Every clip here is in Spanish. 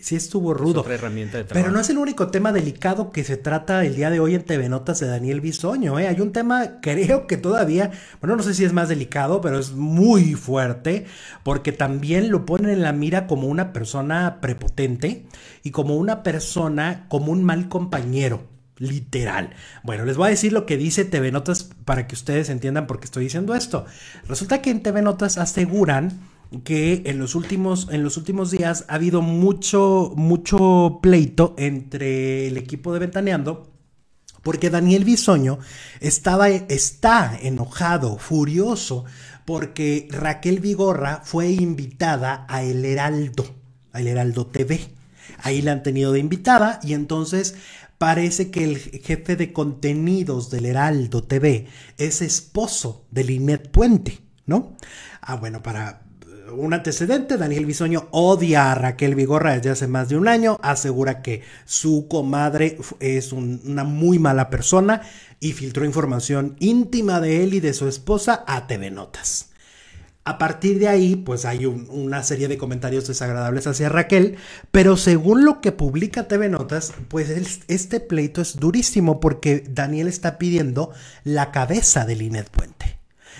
Sí, estuvo rudo. Pero no es el único tema delicado que se trata el día de hoy en TV Notas de Daniel Bisoño. ¿eh? Hay un tema, creo que todavía, bueno, no sé si es más delicado, pero es muy fuerte, porque también lo ponen en la mira como una persona prepotente y como una persona, como un mal compañero. Literal. Bueno, les voy a decir lo que dice TV Notas para que ustedes entiendan por qué estoy diciendo esto. Resulta que en TV Notas aseguran que en los últimos, en los últimos días ha habido mucho, mucho pleito entre el equipo de Ventaneando. Porque Daniel Bisoño estaba, está enojado, furioso, porque Raquel Vigorra fue invitada a El Heraldo, a El Heraldo TV. Ahí la han tenido de invitada y entonces parece que el jefe de contenidos del Heraldo TV es esposo de Linet Puente, ¿no? Ah, bueno, para un antecedente, Daniel Bisoño odia a Raquel Vigorra desde hace más de un año, asegura que su comadre es una muy mala persona y filtró información íntima de él y de su esposa a TV Notas. A partir de ahí, pues hay una serie de comentarios desagradables hacia Raquel, pero según lo que publica TV Notas, pues este pleito es durísimo porque Daniel está pidiendo la cabeza de Linet Puente.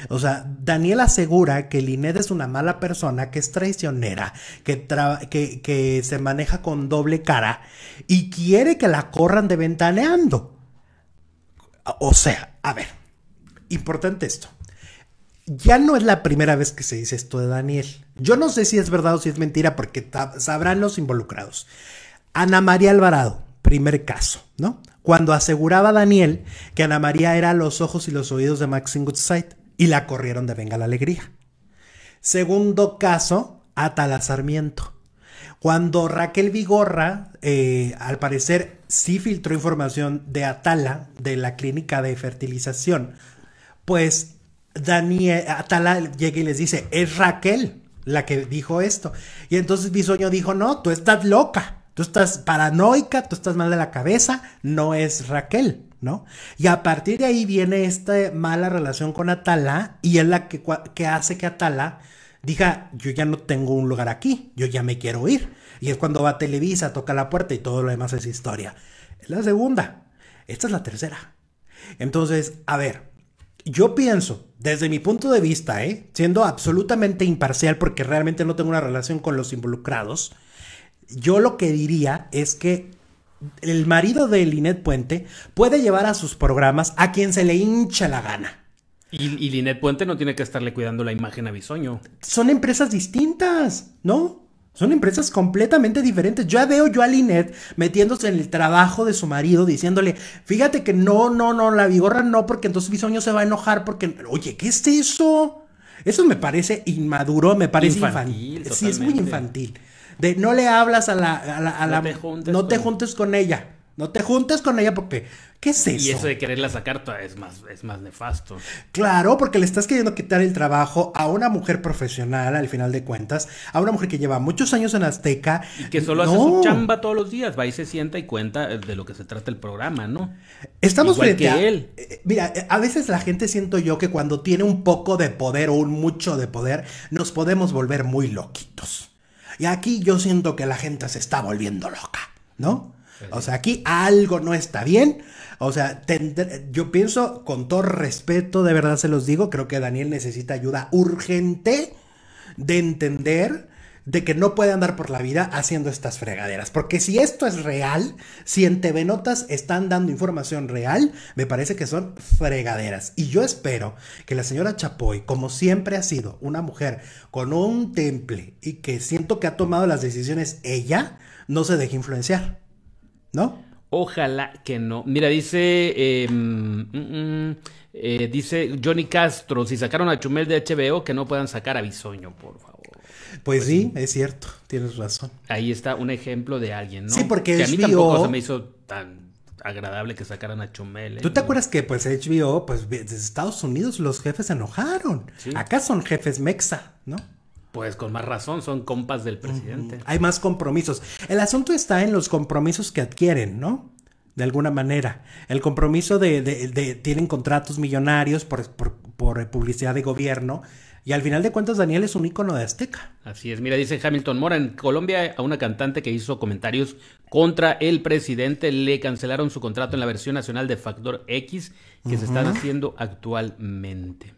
O sea, Daniel asegura que Lined es una mala persona, que es traicionera, que, que, que, se maneja con doble cara y quiere que la corran de ventaneando. O sea, a ver, importante esto. Ya no es la primera vez que se dice esto de Daniel. Yo no sé si es verdad o si es mentira, porque sabrán los involucrados. Ana María Alvarado, primer caso, ¿no? Cuando aseguraba Daniel que Ana María era los ojos y los oídos de Maxine Goodside y la corrieron de Venga la Alegría. Segundo caso, Atala Sarmiento. Cuando Raquel Vigorra, eh, al parecer, sí filtró información de Atala, de la clínica de fertilización, pues Daniel, Atala llega y les dice, es Raquel la que dijo esto. Y entonces Bisoño dijo, no, tú estás loca. Tú estás paranoica, tú estás mal de la cabeza, no es Raquel, ¿no? Y a partir de ahí viene esta mala relación con Atala y es la que, hace que Atala diga, yo ya no tengo un lugar aquí, yo ya me quiero ir. Y es cuando va a Televisa, toca la puerta y todo lo demás es historia. Es la segunda, esta es la tercera. Entonces, a ver, yo pienso, desde mi punto de vista, ¿eh? siendo absolutamente imparcial porque realmente no tengo una relación con los involucrados, yo lo que diría es que el marido de Linet Puente puede llevar a sus programas a quien se le hincha la gana. Y, Linet Puente no tiene que estarle cuidando la imagen a Bisoño. Son empresas distintas, ¿no? Son empresas completamente diferentes. Ya veo yo a Linet metiéndose en el trabajo de su marido, diciéndole, fíjate que no, no, no, la vigorra no, porque entonces Bisoño se va a enojar porque, oye, ¿qué es eso? Eso me parece inmaduro, me parece infantil. infantil. Sí, es muy infantil no le hablas a la... no te, juntes, con... ella. No te juntes con ella porque, ¿qué es eso? Y eso de quererla sacar es más, es más nefasto. Claro, porque le estás queriendo quitar el trabajo a una mujer profesional, al final de cuentas, a una mujer que lleva muchos años en Azteca. Y que solo hace su chamba todos los días, va y se sienta y cuenta eh, de lo que se trata el programa, ¿no? Estamos frente a, él. Eh, mira, eh, a veces la gente siento yo que cuando tiene un poco de poder o un mucho de poder, nos podemos volver muy loquitos. Y aquí yo siento que la gente se está volviendo loca, ¿no? O sea, aquí algo no está bien. O sea, yo pienso, con todo respeto, de verdad se los digo, creo que Daniel necesita ayuda urgente de entender de que no puede andar por la vida haciendo estas fregaderas. Porque si esto es real, si en TV Notas están dando información real, me parece que son fregaderas. Y yo espero que la señora Chapoy, como siempre ha sido una mujer con un temple y que siento que ha tomado las decisiones ella, no se deje influenciar. ¿No? Ojalá que no. Mira, dice. Eh, mm, mm, eh, dice Johnny Castro: si sacaron a Chumel de HBO, que no puedan sacar a Bisoño, por favor. Pues, pues sí, es cierto, tienes razón. Ahí está un ejemplo de alguien, ¿no? Sí, porque a mí tampoco se me hizo tan agradable que sacaran a Chumel. ¿eh? ¿Tú te acuerdas que pues HBO, pues desde Estados Unidos los jefes se enojaron? Acá son jefes mexa, ¿no? Pues con más razón, son compas del presidente. Hay más compromisos. El asunto está en los compromisos que adquieren, ¿no? De alguna manera. El compromiso de, tienen contratos millonarios por, eh, publicidad de gobierno. Y al final de cuentas, Daniel es un ícono de Azteca. Así es. Mira, dice Hamilton Mora, en Colombia a una cantante que hizo comentarios contra el presidente le cancelaron su contrato en la versión nacional de Factor X que se están haciendo actualmente.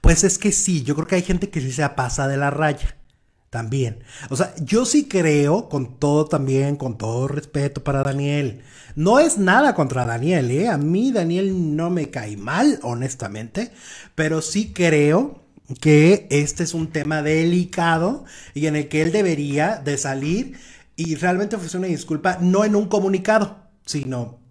Pues es que sí, yo creo que hay gente que sí se pasa de la raya. También. O sea, yo sí creo, con todo también, con todo respeto para Daniel. No es nada contra Daniel, ¿eh? A mí Daniel no me cae mal, honestamente. Pero sí creo que este es un tema delicado y en el que él debería de salir y realmente ofrecer una disculpa, no en un comunicado, sino